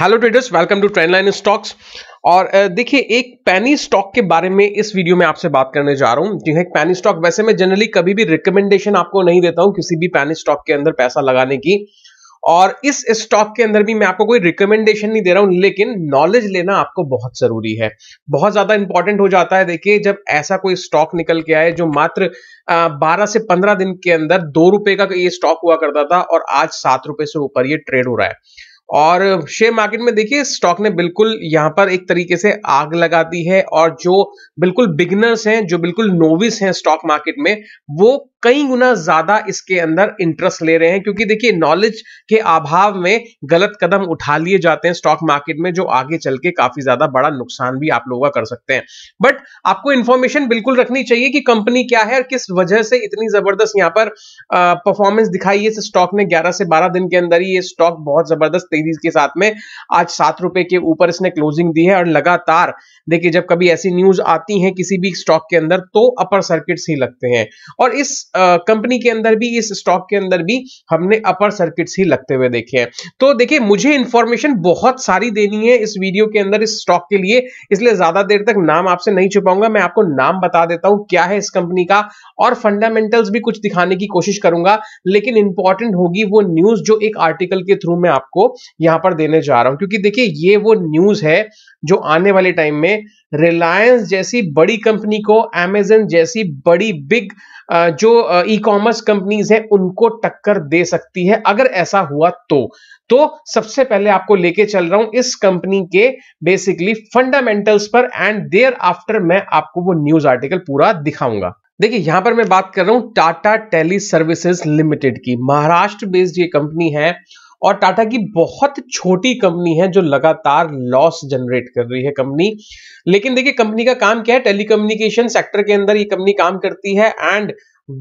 Hello traders welcome to Trend Line Stocks और देखिए एक पैनी स्टॉक के बारे में इस वीडियो में आपसे बात करने जा रहा हूँ एक पैनी स्टॉक वैसे मैं जनरली कभी भी रिकमेंडेशन आपको नहीं देता हूँ किसी भी पैनी स्टॉक के अंदर पैसा लगाने की और इस स्टॉक के अंदर भी मैं आपको कोई रिकमेंडेशन नहीं दे रहा हूं लेकिन नॉलेज लेना आपको बहुत जरूरी है बहुत ज्यादा इंपॉर्टेंट हो जाता है देखिए जब ऐसा कोई स्टॉक निकल के आए जो मात्र बारह से पंद्रह दिन के अंदर दो रुपए का ये स्टॉक हुआ करता था और आज सात रुपए से ऊपर ये ट्रेड हो रहा है और शेयर मार्केट में देखिए स्टॉक ने बिल्कुल यहां पर एक तरीके से आग लगा दी है और जो बिल्कुल बिगनर्स हैं जो बिल्कुल नोविस हैं स्टॉक मार्केट में वो कई गुना ज्यादा इसके अंदर इंटरेस्ट ले रहे हैं क्योंकि देखिए नॉलेज के अभाव में गलत कदम उठा लिए जाते हैं स्टॉक मार्केट में जो आगे चल के काफी ज्यादा बड़ा नुकसान भी आप लोगों का कर सकते हैं बट आपको इंफॉर्मेशन बिल्कुल रखनी चाहिए कि कंपनी क्या है और किस वजह से इतनी जबरदस्त यहाँ पर परफॉर्मेंस दिखाई है स्टॉक ने ग्यारह से बारह दिन के अंदर ही ये स्टॉक बहुत जबरदस्त तेजी के साथ में आज सात रुपए के ऊपर इसने क्लोजिंग दी है और लगातार देखिए जब कभी ऐसी न्यूज आती है किसी भी स्टॉक के अंदर तो अपर सर्किट्स ही लगते हैं और इस कंपनी के अंदर भी इस स्टॉक के अंदर भी हमने अपर सर्किट्स ही लगते हुए देखे हैं तो देखिए मुझे इंफॉर्मेशन बहुत सारी देनी है इस वीडियो के अंदर इस स्टॉक के लिए इसलिए ज्यादा देर तक नाम आपसे नहीं छुपाऊंगा मैं आपको नाम बता देता हूं क्या है इस कंपनी का और फंडामेंटल्स भी कुछ दिखाने की कोशिश करूंगा लेकिन इंपॉर्टेंट होगी वो न्यूज जो एक आर्टिकल के थ्रू मैं आपको यहां पर देने जा रहा हूं क्योंकि देखिए ये वो न्यूज है जो आने वाले टाइम में रिलायंस जैसी बड़ी कंपनी को एमेजन जैसी बड़ी बिग जो ई कॉमर्स कंपनीज है उनको टक्कर दे सकती है अगर ऐसा हुआ तो तो सबसे पहले आपको लेके चल रहा हूं इस कंपनी के बेसिकली फंडामेंटल्स पर एंड देयर आफ्टर मैं आपको वो न्यूज आर्टिकल पूरा दिखाऊंगा देखिए यहां पर मैं बात कर रहा हूं टाटा टेली सर्विसेज लिमिटेड की महाराष्ट्र बेस्ड ये कंपनी है और टाटा की बहुत छोटी कंपनी है जो लगातार लॉस जनरेट कर रही है कंपनी लेकिन देखिए कंपनी का काम क्या है टेलीकम्युनिकेशन सेक्टर के अंदर ये कंपनी काम करती है and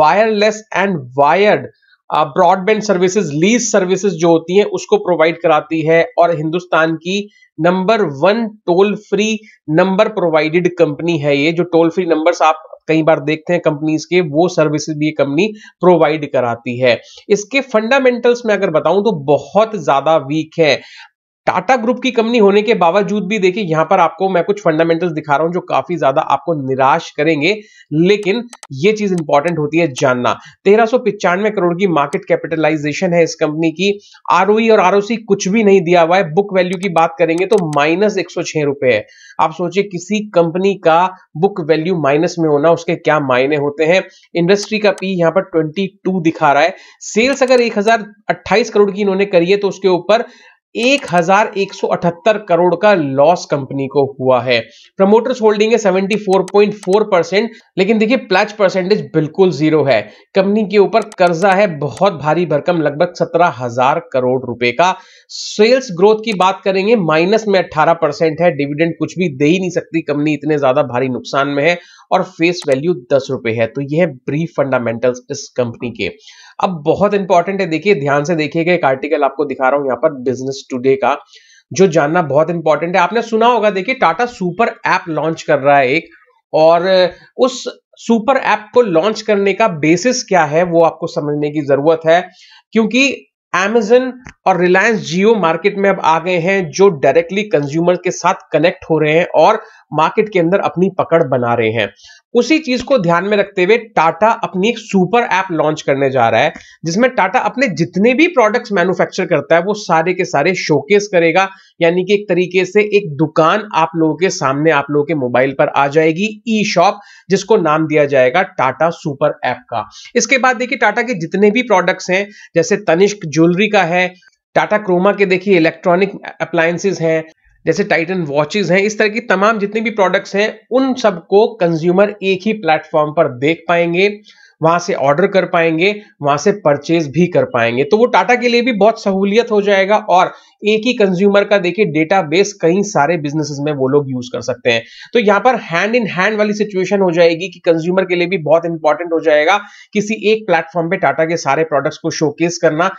wireless and wired broadband services lease services जो होती हैं उसको प्रोवाइड कराती है और हिंदुस्तान की number one toll free number provided company है ये जो टोल फ्री नंबर्स आप कई बार देखते हैं कंपनीज के वो सर्विसेज भी ये कंपनी प्रोवाइड कराती है इसके फंडामेंटल्स में अगर बताऊं तो बहुत ज्यादा वीक है टाटा ग्रुप की कंपनी होने के बावजूद भी देखिए यहां पर आपको मैं कुछ फंडामेंटल्स दिखा रहा हूं जो काफी ज्यादा आपको निराश करेंगे लेकिन ये चीज इंपॉर्टेंट होती है जानना तेरह करोड़ की मार्केट कैपिटलाइजेशन है इस कंपनी की आरओई e और आरओसी कुछ भी नहीं दिया हुआ है बुक वैल्यू की बात करेंगे तो माइनस एक रुपए है आप सोचिए किसी कंपनी का बुक वैल्यू माइनस में होना उसके क्या मायने होते हैं इंडस्ट्री का पी यहां पर 22 दिखा रहा है सेल्स अगर एक करोड़ की इन्होंने करी है तो उसके ऊपर हजार एक सौ अठहत्तर करोड़ का लॉस कंपनी को हुआ है प्रमोटर्स होल्डिंग है फोर परसेंट लेकिन देखिए प्लच परसेंटेज बिल्कुल जीरो है कंपनी के ऊपर कर्जा है बहुत भारी भरकम लगभग सत्रह हजार करोड़ रुपए का सेल्स ग्रोथ की बात करेंगे माइनस में अठारह परसेंट है डिविडेंड कुछ भी दे ही नहीं सकती कंपनी इतने ज्यादा भारी नुकसान में है और फेस वैल्यू दस रुपए है तो यह ब्रीफ फंडामेंटल्स इस कंपनी के अब बहुत इंपॉर्टेंट है देखिए ध्यान से देखिएगा एक आर्टिकल आपको दिखा रहा हूं यहां पर बिजनेस टुडे का जो जानना बहुत इंपॉर्टेंट है आपने सुना होगा देखिए टाटा सुपर ऐप लॉन्च कर रहा है एक और उस सुपर ऐप को लॉन्च करने का बेसिस क्या है वो आपको समझने की जरूरत है क्योंकि एमेजन और रिलायंस जियो मार्केट में अब आ गए हैं जो डायरेक्टली कंज्यूमर के साथ कनेक्ट हो रहे हैं और मार्केट के अंदर अपनी पकड़ बना रहे हैं उसी चीज को ध्यान में रखते हुए टाटा अपनी एक सुपर ऐप लॉन्च करने जा रहा है जिसमें टाटा अपने जितने भी प्रोडक्ट्स मैन्युफैक्चर करता है वो सारे के सारे शोकेस करेगा यानी कि एक तरीके से एक दुकान आप लोगों के सामने आप लोगों के मोबाइल पर आ जाएगी ई शॉप जिसको नाम दिया जाएगा टाटा सुपर ऐप का इसके बाद देखिए टाटा के जितने भी प्रोडक्ट्स हैं जैसे तनिष्क ज्वेलरी का है टाटा क्रोमा के देखिए इलेक्ट्रॉनिक अप्लायंसेज हैं जैसे टाइटन वॉचेस हैं इस तरह की तमाम जितने भी प्रोडक्ट्स हैं उन सबको कंज्यूमर एक ही प्लेटफॉर्म पर देख पाएंगे वहां से ऑर्डर कर पाएंगे वहां से परचेज भी कर पाएंगे तो वो टाटा के लिए भी बहुत सहूलियत हो जाएगा और एक ही कंज्यूमर का देखिए डेटाबेस कई सारे बिजनेसेस में वो लोग यूज कर सकते हैं तो यहां पर हैंड इन हैंड वाली सिचुएशन हो जाएगी कि कंज्यूमर के लिए भी बहुत इंपॉर्टेंट हो जाएगा किसी एक प्लेटफॉर्म पे टाटा के सारे प्रोडक्ट्स को शोकेस करना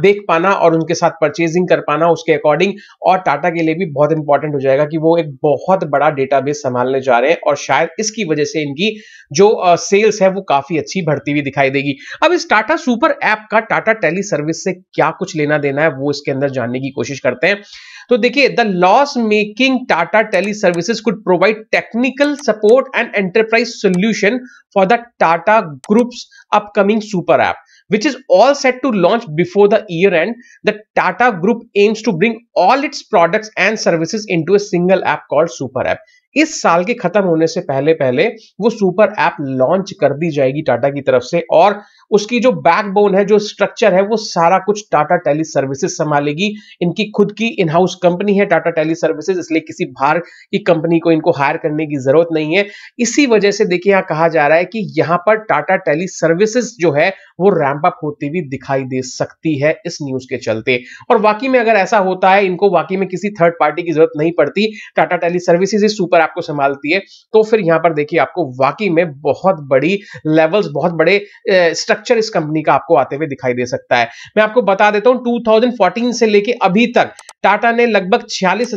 देख पाना और उनके साथ परचेजिंग कर पाना उसके अकॉर्डिंग और टाटा के लिए भी बहुत इंपॉर्टेंट हो जाएगा कि वो एक बहुत बड़ा डेटाबेस संभालने जा रहे हैं और शायद इसकी वजह से इनकी जो सेल्स है वो काफी अच्छी बढ़ती हुई दिखाई देगी अब इस टाटा सुपर ऐप का टाटा टेली सर्विस से क्या कुछ लेना देना है वो इसके अंदर जानने की कोशिश करते हैं तो देखिए the loss making Tata Teleservices could provide technical support and enterprise solution for the Tata group's upcoming super app which is all set to launch before the year and the Tata group aims to bring all its product and services into a single app called super app इस साल के खत्म होने से पहले पहले वो super app launch कर दी जाएगी टाटा की तरफ से और उसकी जो बैकबोन है जो स्ट्रक्चर है वो सारा कुछ टाटा टेली सर्विसेज संभालेगी इनकी खुद की इनहाउस कंपनी है टाटा टेली सर्विसेज इसलिए किसी बाहर की कंपनी को इनको हायर करने की जरूरत नहीं है इसी वजह से देखिए यहां कहा जा रहा है कि यहां पर टाटा टेली सर्विसेज जो है वो रैंप अप होती हुई दिखाई दे सकती है इस न्यूज के चलते और वाकई में अगर ऐसा होता है इनको वाकई में किसी थर्ड पार्टी की जरूरत नहीं पड़ती टाटा टेली सर्विसेज इस सुपर आपको संभालती है तो फिर यहां पर देखिए आपको वाकई में बहुत बड़ी लेवल्स बहुत बड़े स्ट्रक्चर इस कंपनी का आपको आते हुए दिखाई दे सकता है मैं आपको बता देता हूं 2014 से लेके अभी तक टाटा ने लगभग छियालीस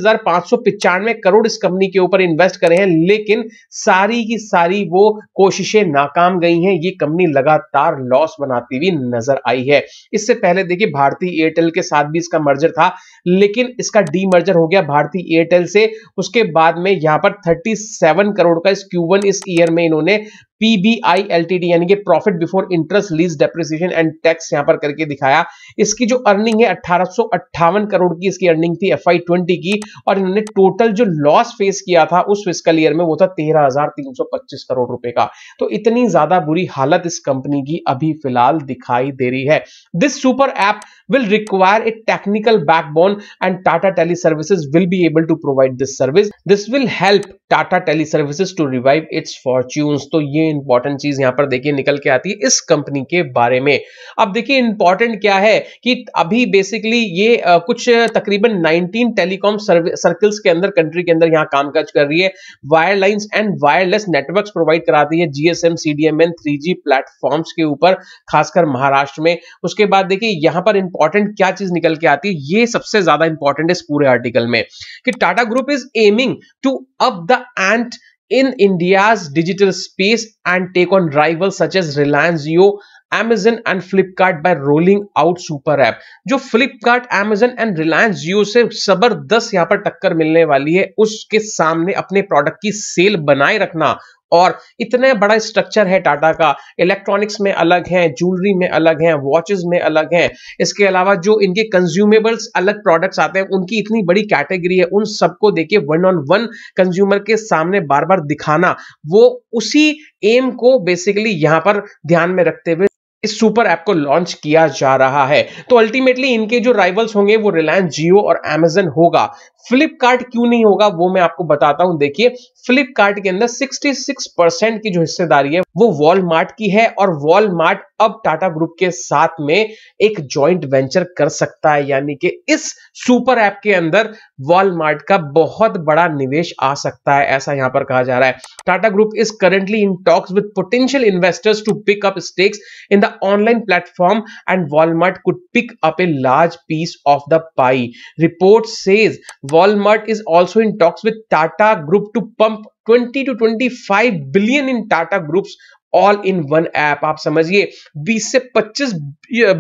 करोड़ इस कंपनी के ऊपर इन्वेस्ट करे हैं लेकिन सारी की सारी वो कोशिशें नाकाम गई हैं ये कंपनी लगातार लॉस बनाती हुई नजर आई है इससे पहले देखिए भारतीय एयरटेल के साथ भी इसका मर्जर था लेकिन इसका डी मर्जर हो गया भारतीय एयरटेल से उसके बाद में यहां पर 37 करोड़ का इस क्यूबन इस ईयर में इन्होंने पीबीआई एलटीडी यानी कि profit before interest lease depreciation and tax यहां पर करके दिखाया इसकी जो अर्निंग है अठारह करोड़ की इसकी अर्निंग थी एफ की और इन्होंने टोटल जो लॉस फेस किया था उस फिजिकल ईयर में वो था तेरह करोड़ रुपए का तो इतनी ज्यादा बुरी हालत इस कंपनी की अभी फिलहाल दिखाई दे रही है this super app require a technical backbone and Tata Teleservice will be able to provide this service this will help Tata Teleservices to revive its fortunes तो ये इंपॉर्टेंट चीज यहां पर देखिए निकल के आती है इस कंपनी के बारे में अब देखिए इंपॉर्टेंट क्या है कि अभी बेसिकली ये आ, कुछ तकरीबन 19 टेलीकॉम सर्किल्स के अंदर कंट्री के अंदर यहाँ कामकाज कर रही है wirelines and wireless network provide कराती है जीएसएम सीडीएमएन थ्री प्लेटफॉर्म्स के ऊपर खासकर महाराष्ट्र में उसके बाद देखिए यहां पर इंपॉर्टेंट क्या चीज निकल के आती है ये सबसे ज्यादा इंपॉर्टेंट है इस पूरे आर्टिकल में कि Tata group is aiming to up the ant in India's digital space and take on rivals such as Reliance Jio, Amazon and Flipkart by rolling out super app जो Flipkart, Amazon and Reliance Jio से जबरदस्त यहाँ पर टक्कर मिलने वाली है उसके सामने अपने प्रोडक्ट की सेल बनाए रखना और इतने बड़ा स्ट्रक्चर है टाटा का इलेक्ट्रॉनिक्स में अलग है ज्वेलरी में अलग है वॉचेस में अलग है इसके अलावा जो इनके कंज्यूमेबल्स अलग प्रोडक्ट्स आते हैं उनकी इतनी बड़ी कैटेगरी है उन सबको देखिए वन ऑन वन कंज्यूमर के सामने बार बार दिखाना वो उसी एम को बेसिकली यहां पर ध्यान में रखते हुए इस सुपर ऐप को लॉन्च किया जा रहा है तो अल्टीमेटली इनके जो राइवल्स होंगे वो रिलायंस जियो और एमेजन होगा फ्लिपकार्ट क्यों नहीं होगा वो मैं आपको बताता हूं देखिए फ्लिपकार्ट के अंदर 66 परसेंट की जो हिस्सेदारी है वो वॉलमार्ट की है और वॉलमार्ट अब टाटा ग्रुप के साथ में एक जॉइंट वेंचर कर सकता है यानी कि इस सुपर ऐप के अंदर वॉलमार्ट का बहुत बड़ा निवेश आ सकता है ऐसा यहां पर कहा जा रहा है Tata group is currently in talks with potential investors to pick up stakes in the the online platform and Walmart could pick up a large piece of the pie. Report says Walmart is also in talks with Tata Group to pump 20 to 25 billion in Tata Group's all in one app आप समझिए 20 से 25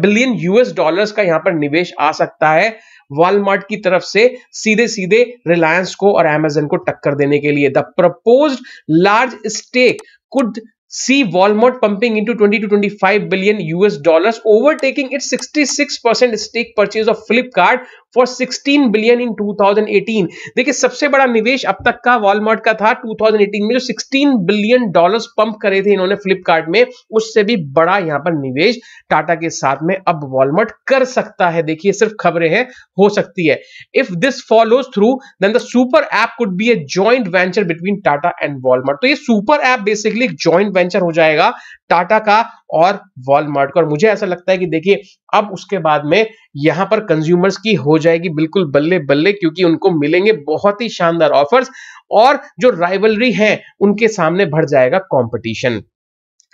billion US dollars का यहां पर निवेश आ सकता है Walmart की तरफ से सीधे सीधे रिलायंस को और एमेजन को टक्कर देने के लिए the propose large stake could see Walmart pumping into 20 to 25 billion US dollars, overtaking its 66% stake purchase of Flipkart for 16 billion in 2018 देखिए सबसे बड़ा निवेश अब तक का वॉलमार्ट का था 2018 में जो 16 बिलियन डॉलर्स पंप करे थे इन्होंने फ्लिपकार्ट में उससे भी बड़ा यहां पर निवेश टाटा के साथ में अब वॉलमार्ट कर सकता है देखिए सिर्फ खबरें हैं हो सकती है if this follows through then the super app could be a joint venture between Tata and Walmart तो ये सुपर ऐप बेसिकली एक ज्वाइंट वेंचर हो जाएगा टाटा का और वॉलमार्ट का और मुझे ऐसा लगता है कि देखिए अब उसके बाद में यहां पर कंज्यूमर्स की हो जाएगी बिल्कुल बल्ले बल्ले क्योंकि उनको मिलेंगे बहुत ही शानदार ऑफर्स और जो राइवलरी है उनके सामने बढ़ जाएगा कॉम्पिटिशन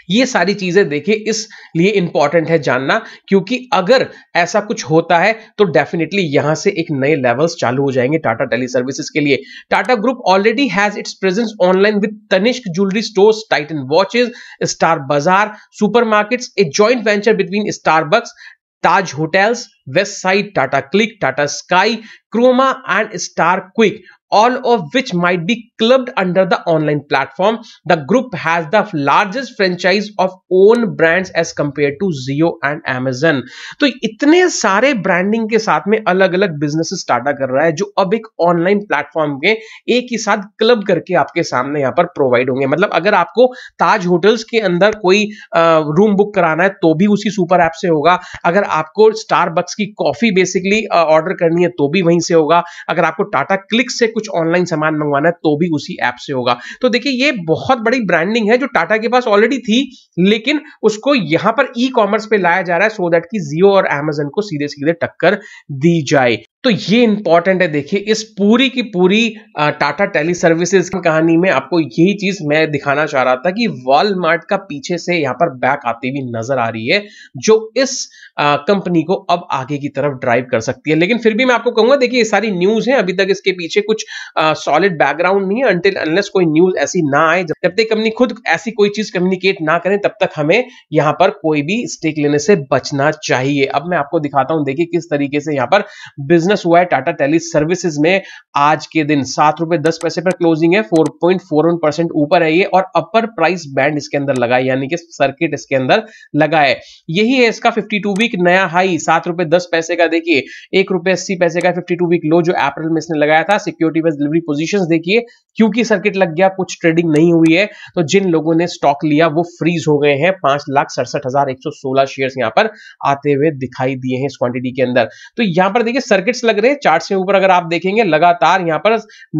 ये सारी चीजें देखिए इसलिए इंपॉर्टेंट है जानना क्योंकि अगर ऐसा कुछ होता है तो डेफिनेटली यहां से एक नए लेवल्स चालू हो जाएंगे टाटा टेली सर्विसेज के लिए Tata group already has its presence online with Tanishq jewellery stores Titan watches Star Bazaar supermarkets a joint venture between Starbucks Taj Hotels, Westside, Tata Click, Tata Sky, Chroma and Star Quick all of which might be clubbed under the online platform. The group has the largest franchise of own brands as compared to Jio and Amazon. तो इतने सारे branding के साथ में अलग अलग business Tata कर रहा है जो अब एक ऑनलाइन प्लेटफॉर्म के एक ही साथ क्लब करके आपके सामने यहाँ पर प्रोवाइड होंगे मतलब अगर आपको ताज होटल्स के अंदर कोई रूम बुक कराना है तो भी उसी सुपर ऐप से होगा अगर आपको स्टारबक्स की कॉफी बेसिकली ऑर्डर करनी है तो भी वहीं से होगा अगर आपको टाटा क्लिक से कुछ कुछ ऑनलाइन सामान मंगवाना है तो भी उसी ऐप से होगा तो देखिए ये बहुत बड़ी ब्रांडिंग है जो टाटा के पास ऑलरेडी थी लेकिन उसको यहां पर ई कॉमर्स पे लाया जा रहा है सो देट दैट कि जियो और एमेजन को सीधे सीधे टक्कर दी जाए तो ये इंपॉर्टेंट है देखिए इस पूरी की पूरी टाटा टेली सर्विसेज की कहानी में आपको यही चीज मैं दिखाना चाह रहा था कि वॉलमार्ट का पीछे से यहां पर बैक आती हुई नजर आ रही है जो इस कंपनी को अब आगे की तरफ ड्राइव कर सकती है लेकिन फिर भी मैं आपको कहूंगा देखिए ये सारी न्यूज है अभी तक इसके पीछे कुछ सॉलिड बैकग्राउंड नहीं है अंटिल अनलेस कोई न्यूज ऐसी ना आए जब तक कंपनी खुद ऐसी कोई चीज कम्युनिकेट ना करें तब तक हमें यहां पर कोई भी स्टेक लेने से बचना चाहिए अब मैं आपको दिखाता हूं देखिए किस तरीके से यहां पर बिजनेस माइनस हुआ है टाटा टेली सर्विसेज में आज के दिन सात रुपए दस पैसे पर क्लोजिंग है four point four one percent ऊपर है ये और अपर प्राइस बैंड इसके अंदर लगा है यानी कि सर्किट इसके अंदर लगा है यही है इसका फिफ्टी टू वीक नया हाई सात रुपए दस पैसे का देखिए एक रुपए अस्सी पैसे का फिफ्टी टू वीक लो जो अप्रैल में इसने लगाया था सिक्योरिटी बेस्ड डिलीवरी पोजिशन देखिए क्योंकि सर्किट लग गया कुछ ट्रेडिंग नहीं हुई है तो जिन लोगों ने स्टॉक लिया वो फ्रीज हो गए हैं पांच लाख सड़सठ हजार एक सौ सोलह शेयर यहाँ पर आते हुए दिखाई दिए हैं इस क्वांटिटी के अंदर तो यहां पर देखिए सर्किट्स लग रहे हैं चार्ट से ऊपर अगर आप देखेंगे लगातार यहां पर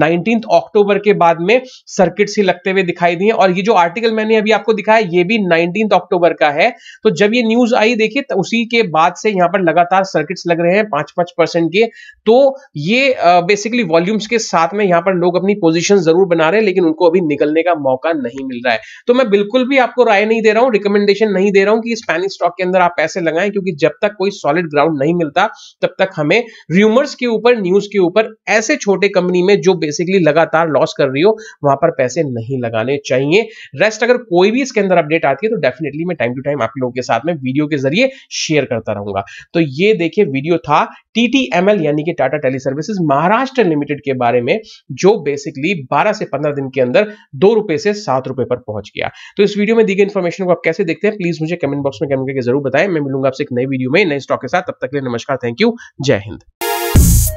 नाइनटीन अक्टूबर के बाद में सर्किट से लगते हुए दिखाई दिए और ये जो आर्टिकल मैंने अभी आपको दिखाया ये भी नाइनटीन अक्टूबर का है तो जब ये न्यूज आई देखिए तो उसी के बाद से यहां पर लगातार सर्किट्स लग रहे हैं पांच पांच परसेंट के तो ये बेसिकली वॉल्यूम्स के साथ में यहां पर लोग अपनी पोजिशन जरूर बना रहे हैं लेकिन उनको अभी निकलने का मौका नहीं मिल रहा है तो मैं बिल्कुल भी आपको राय नहीं दे रहा हूं रिकमेंडेशन नहीं दे रहा हूं कि स्पेनिश स्टॉक के अंदर आप पैसे लगाएं क्योंकि जब तक कोई सॉलिड ग्राउंड नहीं मिलता तब तक हमें रियो र्यूमर्स के ऊपर न्यूज के ऊपर ऐसे छोटे कंपनी में जो बेसिकली लगातार लॉस कर रही हो वहां पर पैसे नहीं लगाने चाहिए रेस्ट अगर कोई भी इसके अंदर अपडेट आती है तो डेफिनेटली मैं टाइम टू टाइम आप लोगों के साथ में वीडियो के जरिए शेयर करता रहूंगा तो ये देखिए वीडियो था टीटीएमएल यानी कि Tata Teleservices Maharashtra limited के बारे में जो बेसिकली बारह से पंद्रह दिन के अंदर दो रुपए से सात रुपए पर पहुंच गया तो इस वीडियो में दी गई इन्फॉर्मेशन को आप कैसे देखते हैं प्लीज मुझे कमेंट बॉक्स में कमेंट करके जरूर बताएं मैं मिलूंगा आपसे एक नई वीडियो में नए स्टॉक के साथ तब तक के लिए नमस्कार थैंक यू जय हिंद Thank you.